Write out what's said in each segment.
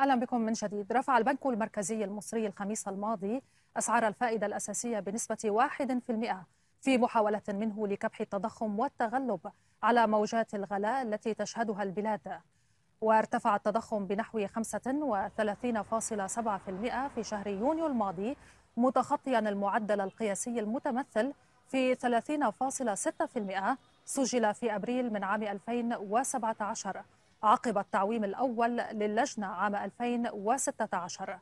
اهلا بكم من جديد رفع البنك المركزي المصري الخميس الماضي اسعار الفائده الاساسيه بنسبه 1% في محاوله منه لكبح التضخم والتغلب على موجات الغلاء التي تشهدها البلاد وارتفع التضخم بنحو 35.7% في شهر يونيو الماضي متخطيا المعدل القياسي المتمثل في 30.6% سجل في أبريل من عام 2017 عقب التعويم الأول للجنة عام 2016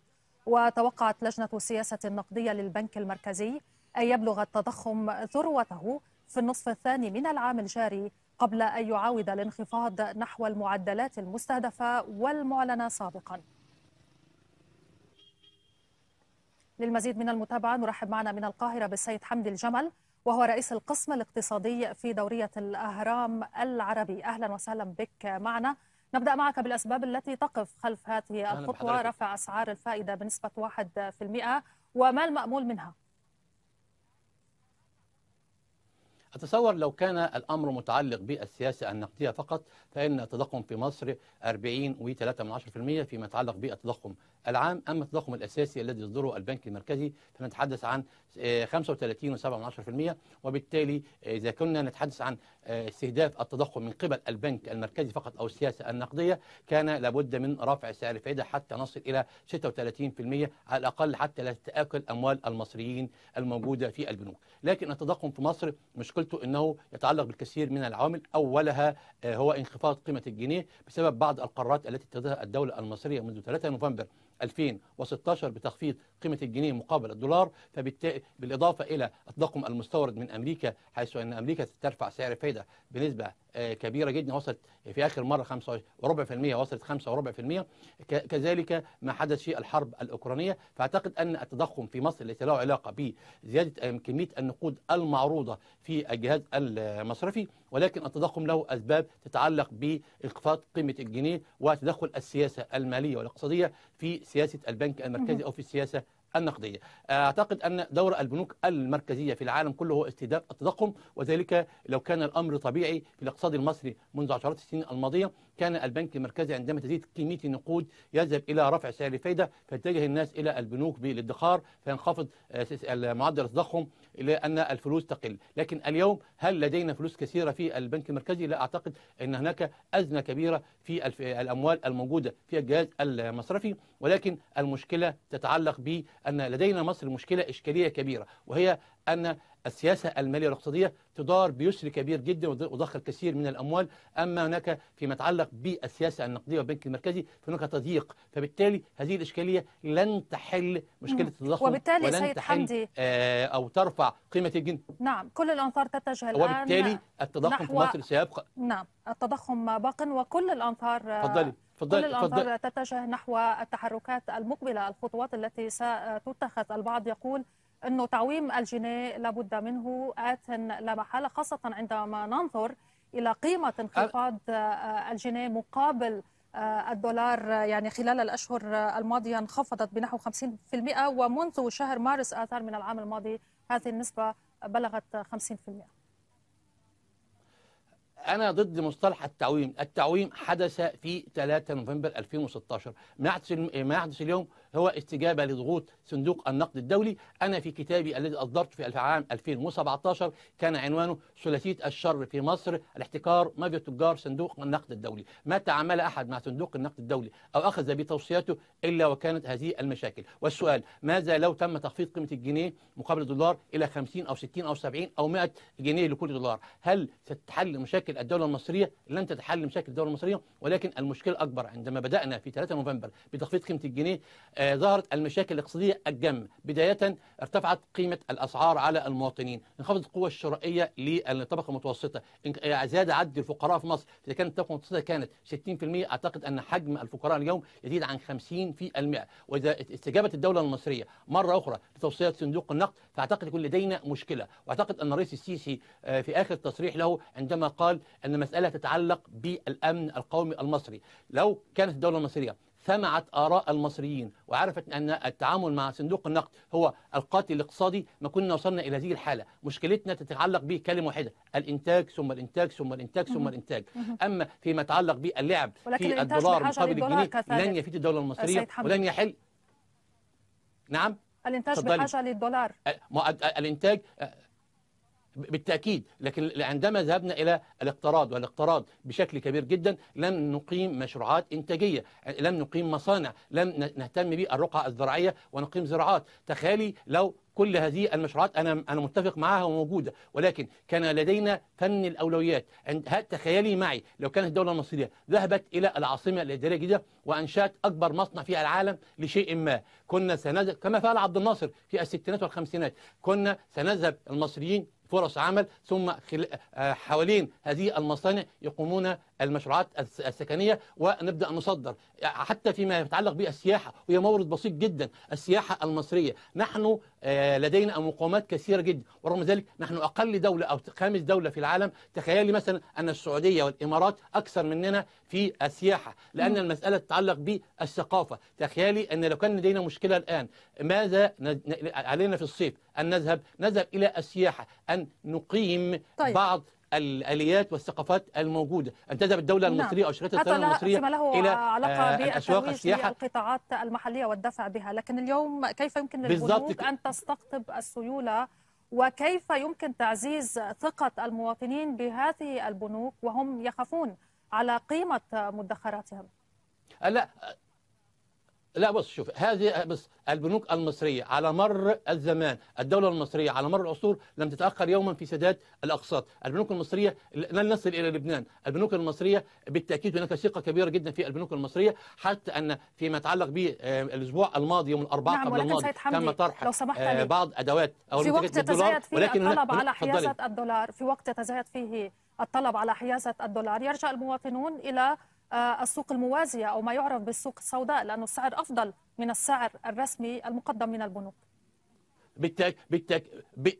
وتوقعت لجنة السياسة النقدية للبنك المركزي أن يبلغ التضخم ذروته في النصف الثاني من العام الجاري قبل أن يعاود الانخفاض نحو المعدلات المستهدفة والمعلنة سابقاً للمزيد من المتابعة نرحب معنا من القاهرة بالسيد حمدي الجمل وهو رئيس القسم الاقتصادي في دورية الأهرام العربي أهلا وسهلا بك معنا نبدأ معك بالأسباب التي تقف خلف هذه الخطوة رفع أسعار الفائدة بنسبة 1% وما المأمول منها؟ أتصور لو كان الأمر متعلق بالسياسة النقدية فقط فإن التضخم في مصر 40 و3 فيما يتعلق بالتضخم العام أما التضخم الأساسي الذي يصدره البنك المركزي فنتحدث عن 35 آه، و7 وبالتالي آه، إذا كنا نتحدث عن آه، استهداف التضخم من قبل البنك المركزي فقط أو السياسة النقدية كان لابد من رفع سعر الفائدة حتى نصل إلى 36% على الأقل حتى لا تتآكل أموال المصريين الموجودة في البنوك لكن التضخم في مصر مش كل قلت انه يتعلق بالكثير من العوامل اولها آه، هو انخفاض قيمه الجنيه بسبب بعض القرارات التي اتخذها الدوله المصريه منذ 3 نوفمبر 2016 بتخفيض قيمة الجنيه مقابل الدولار فبالتالي بالإضافة إلى التضخم المستورد من أمريكا حيث أن أمريكا ترفع سعر الفايدة بنسبة آه، كبيرة جدا وصلت في آخر مرة 5.4% وصلت 5.4% كذلك ما حدث في الحرب الأوكرانية فأعتقد أن التضخم في مصر التي له علاقة بزيادة آه، كمية النقود المعروضة في الجهاز المصرفي ولكن التضخم له أسباب تتعلق بإخفاض قيمة الجنيه وتدخل السياسة المالية والاقتصادية في سياسه البنك المركزي او في السياسه النقديه. اعتقد ان دور البنوك المركزيه في العالم كله هو استهداف التضخم وذلك لو كان الامر طبيعي في الاقتصاد المصري منذ عشرات السنين الماضيه كان البنك المركزي عندما تزيد كمية النقود يذهب إلى رفع سعر الفايدة فيتجه الناس إلى البنوك بالادخار فينخفض آه، معدل التضخم إلى أن الفلوس تقل لكن اليوم هل لدينا فلوس كثيرة في البنك المركزي لا أعتقد أن هناك أزمة كبيرة في الأموال الموجودة في الجهاز المصرفي ولكن المشكلة تتعلق بأن لدينا مصر مشكلة إشكالية كبيرة وهي أن السياسة المالية والاقتصادية تدار بيسر كبير جدا وضخ الكثير من الأموال أما هناك فيما يتعلق بالسياسة النقدية والبنك المركزي فهناك تضييق فبالتالي هذه الإشكالية لن تحل مشكلة التضخم وبالتالي ولن سيد تحل حمدي آه أو ترفع قيمة الجنيه نعم كل الأنظار تتجه الآن وبالتالي التضخم في مصر سيبقى نعم التضخم باق وكل الأنظار آه، تفضلي كل الأنظار تتجه نحو التحركات المقبلة الخطوات التي ستتخذ البعض يقول أنه تعويم الجنيه لابد منه آت لا محالة خاصة عندما ننظر إلى قيمة انخفاض آه، الجنيه مقابل آه، الدولار يعني خلال الأشهر الماضية انخفضت بنحو 50% ومنذ شهر مارس آذار من العام الماضي هذه النسبة بلغت 50% أنا ضد مصطلح التعويم، التعويم حدث في 3 نوفمبر 2016 ما يحدث ما يحدث اليوم هو استجابة لضغوط صندوق النقد الدولي أنا في كتابي الذي أصدرته في عام 2017 كان عنوانه ثلاثية الشر في مصر الاحتكار مافيا التجار صندوق النقد الدولي ما تعامل أحد مع صندوق النقد الدولي أو أخذ بتوصياته إلا وكانت هذه المشاكل والسؤال ماذا لو تم تخفيض قيمة الجنيه مقابل الدولار إلى 50 أو 60 أو 70 أو 100 جنيه لكل دولار هل ستتحل مشاكل الدولة المصرية لن تتحل مشاكل الدولة المصرية ولكن المشكلة أكبر عندما بدأنا في 3 نوفمبر بتخفيض قيمة الجنيه آه، ظهرت المشاكل الاقتصادية الجم بداية ارتفعت قيمة الأسعار على المواطنين انخفضت القوة الشرائية للطبقة المتوسطة آه، زاد عد الفقراء في مصر إذا كانت الطبقة المتوسطة كانت 60% أعتقد أن حجم الفقراء اليوم يزيد عن 50% وإذا استجابت الدولة المصرية مرة أخرى لتوصيات صندوق النقد فأعتقد يكون لدينا مشكلة وأعتقد أن الرئيس السيسي آه، في آخر تصريح له عندما قال أن المسألة تتعلق بالأمن القومي المصري لو كانت الدولة المصرية سمعت آراء المصريين وعرفت أن التعامل مع صندوق النقد هو القاتل الاقتصادي ما كنا وصلنا إلى هذه الحالة مشكلتنا تتعلق بكلمة واحدة الإنتاج ثم الإنتاج ثم الإنتاج ثم الإنتاج أما فيما يتعلق باللعب في الدولار مقابل الجنيه لن يفيد الدولة المصرية ولن يحل نعم الإنتاج بحاجة للدولار الإنتاج بالتأكيد لكن عندما ذهبنا إلى الاقتراض والاقتراض بشكل كبير جدا لم نقيم مشروعات إنتاجية لم نقيم مصانع لم نهتم بالرقعة الزراعية ونقيم زراعات تخيلي لو كل هذه المشروعات انا انا متفق معها وموجوده ولكن كان لدينا فن الاولويات تخيلي معي لو كانت الدوله المصريه ذهبت الى العاصمه الاداريه الجديده وانشات اكبر مصنع في العالم لشيء ما كنا سنذهب كما فعل عبد الناصر في الستينات والخمسينات كنا سنذهب المصريين فرص عمل ثم آه، حوالين هذه المصانع يقومون المشروعات السكنية ونبدأ نصدر آه، حتى فيما يتعلق بالسياحة وهي مورد بسيط جدا السياحة المصرية نحن آه، لدينا مقومات كثيرة جدا ورغم ذلك نحن أقل دولة أو خامس دولة في العالم تخيلي مثلا أن السعودية والإمارات أكثر مننا في السياحة لأن المسألة تتعلق بالثقافة تخيلي أن لو كان لدينا مشكلة الآن ماذا علينا في الصيف أن نذهب نذهب إلى السياحة أن نقيم طيب. بعض الاليات والثقافات الموجوده ان تذهب الدوله نعم. المصريه او شركات الطيران المصريه له الى علاقه آه، بالاسواق السياحه القطاعات المحليه والدفع بها لكن اليوم كيف يمكن للبنوك ك... ان تستقطب السيوله وكيف يمكن تعزيز ثقه المواطنين بهذه البنوك وهم يخافون على قيمه مدخراتهم لا لا بص شوف هذه بس البنوك المصرية على مر الزمان الدولة المصرية على مر العصور لم تتأخر يوما في سداد الأقساط البنوك المصرية لن نصل إلى لبنان البنوك المصرية بالتأكيد هناك ثقة كبيرة جدا في البنوك المصرية حتى أن فيما يتعلق بالأسبوع آه، الماضي يوم الأربعاء نعم قبل الماضي تم طرح آه، بعض أدوات أو في وقت تزايد فيه ولكن الطلب على حيازة الدولار في وقت تزايد فيه الطلب على حيازة الدولار يرجع المواطنون إلى آه، السوق الموازية أو ما يعرف بالسوق السوداء لأنه السعر أفضل من السعر الرسمي المقدم من البنوك بالتأك...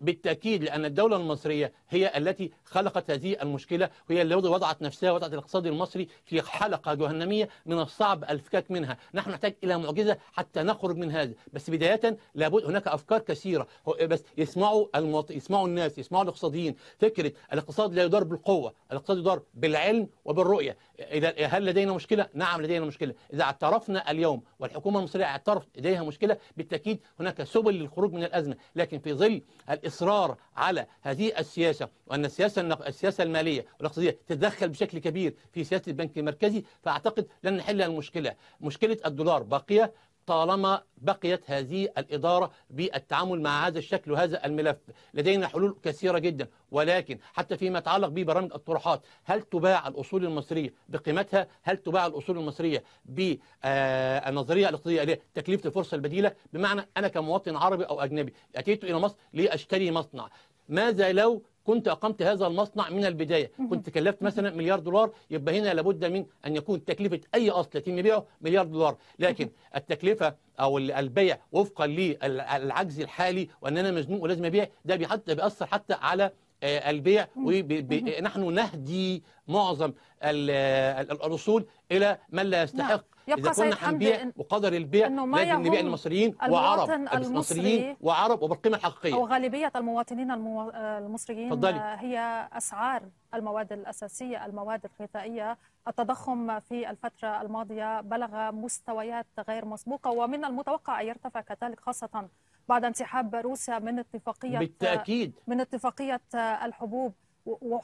بالتأكيد لأن الدولة المصرية هي التي خلقت هذه المشكلة وهي التي وضعت نفسها وضعت الاقتصاد المصري في حلقة جهنمية من الصعب الفكاك منها نحن نحتاج إلى معجزة حتى نخرج من هذا بس بداية لابد هناك أفكار كثيرة بس يسمعوا المط... يسمعوا الناس يسمعوا الاقتصاديين فكرة الاقتصاد لا يدار بالقوة الاقتصاد يدار بالعلم وبالرؤية إذا هل لدينا مشكلة؟ نعم لدينا مشكلة إذا اعترفنا اليوم والحكومة المصرية اعترفت لديها مشكلة بالتأكيد هناك سبل للخروج من الأزمة لكن في ظل الإصرار على هذه السياسة وأن السياسة السياسة المالية والاقتصادية تتدخل بشكل كبير في سياسة البنك المركزي فأعتقد لن نحل المشكلة مشكلة الدولار باقية طالما بقيت هذه الإدارة بالتعامل مع هذا الشكل وهذا الملف لدينا حلول كثيرة جدا ولكن حتى فيما يتعلق ببرامج الطروحات هل تباع الأصول المصرية بقيمتها هل تباع الأصول المصرية بالنظرية الاقتصادية اللي تكلفة الفرصة البديلة بمعنى أنا كمواطن عربي أو أجنبي أتيت إلى مصر لأشتري مصنع ماذا لو كنت أقمت هذا المصنع من البداية كنت كلفت مثلا مليار دولار يبقى هنا لابد من أن يكون تكلفة أي أصل يتم بيعه مليار دولار لكن التكلفة أو البيع وفقا للعجز الحالي وأن أنا مزنوق ولازم أبيع ده حتى بيأثر حتى على آه، البيع ونحن نهدي معظم الاصول الى من لا يستحق نعم. اذا كنا حنبيع وقدر البيع لازم نبيع المصريين وعرب المصريين وعرب وبالقيمه الحقيقيه وغالبيه المواطنين المو... المصريين فضلي. آه، هي اسعار المواد الاساسيه المواد الغذائيه التضخم في الفتره الماضيه بلغ مستويات غير مسبوقه ومن المتوقع ان يرتفع كذلك خاصه بعد انسحاب روسيا من اتفاقية بالتأكيد من اتفاقية الحبوب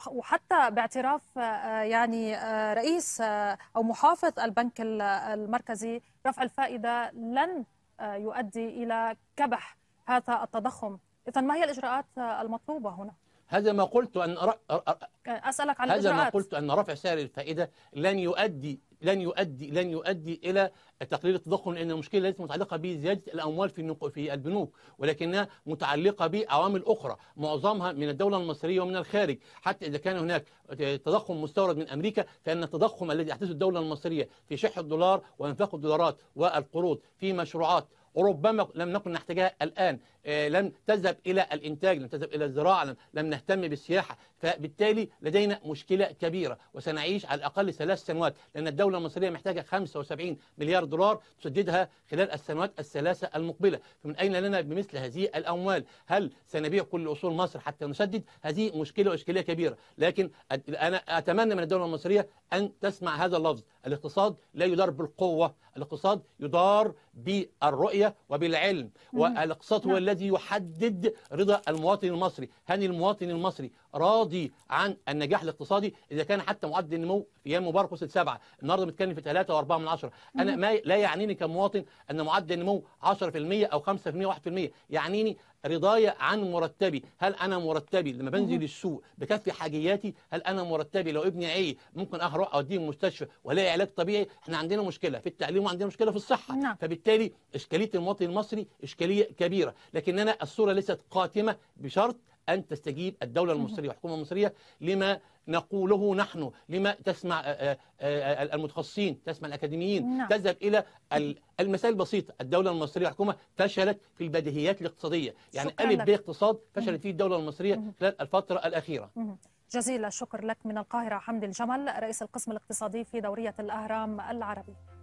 وحتى باعتراف آه، يعني آه، رئيس آه، او محافظ البنك المركزي رفع الفائده لن يؤدي الى كبح هذا التضخم، اذا ما هي الاجراءات المطلوبه هنا؟ هذا ما قلت ان اسالك عن هذا الاجراءات هذا ما قلت ان رفع سعر الفائده لن يؤدي لن يؤدي لن يؤدي الى تقليل التضخم لان المشكله ليست متعلقه بزياده الاموال في في البنوك ولكنها متعلقه بعوامل اخرى معظمها من الدوله المصريه ومن الخارج حتى اذا كان هناك تضخم مستورد من امريكا فان التضخم الذي يحدثه الدوله المصريه في شح الدولار وانفاق الدولارات والقروض في مشروعات ربما لم نكن نحتاجها الآن آه، لم تذهب إلى الإنتاج لم تذهب إلى الزراعة لم, لم نهتم بالسياحة فبالتالي لدينا مشكلة كبيرة وسنعيش على الأقل ثلاث سنوات لأن الدولة المصرية محتاجة 75 مليار دولار تسددها خلال السنوات الثلاثة المقبلة فمن أين لنا بمثل هذه الأموال هل سنبيع كل أصول مصر حتى نسدد هذه مشكلة وإشكالية كبيرة لكن أنا أتمنى من الدولة المصرية أن تسمع هذا اللفظ الاقتصاد لا يدار بالقوة الاقتصاد يدار بالرؤية وبالعلم والاقتصاد هو نعم. الذي يحدد رضا المواطن المصري هل المواطن المصري راضي عن النجاح الاقتصادي إذا كان حتى معدل النمو في أيام مبارك وصل 7 النهاردة بنتكلم في 3 و4 من 10 أنا ما لا يعنيني كمواطن أن معدل النمو 10% أو 5% 1 يعنيني رضاي عن مرتبي هل أنا مرتبي لما بنزل السوق بكفي حاجياتي هل أنا مرتبي لو ابني عي ممكن اروح أوديه المستشفى وألاقي علاج طبيعي إحنا عندنا مشكلة في التعليم وعندنا مشكلة في الصحة نعم. فبالتالي إشكالية المواطن المصري إشكالية كبيرة لكن أنا الصورة ليست قاتمة بشرط أن تستجيب الدولة المصرية والحكومة المصرية لما نقوله نحن لما تسمع آه، آه، آه، المتخصصين تسمع الأكاديميين نعم. تذهب إلى المسائل البسيطة الدولة المصرية والحكومة فشلت في البديهيات الاقتصادية يعني ألف ب اقتصاد فشلت فيه الدولة المصرية خلال الفترة الأخيرة جزيل الشكر لك من القاهرة حمد الجمل رئيس القسم الاقتصادي في دورية الأهرام العربي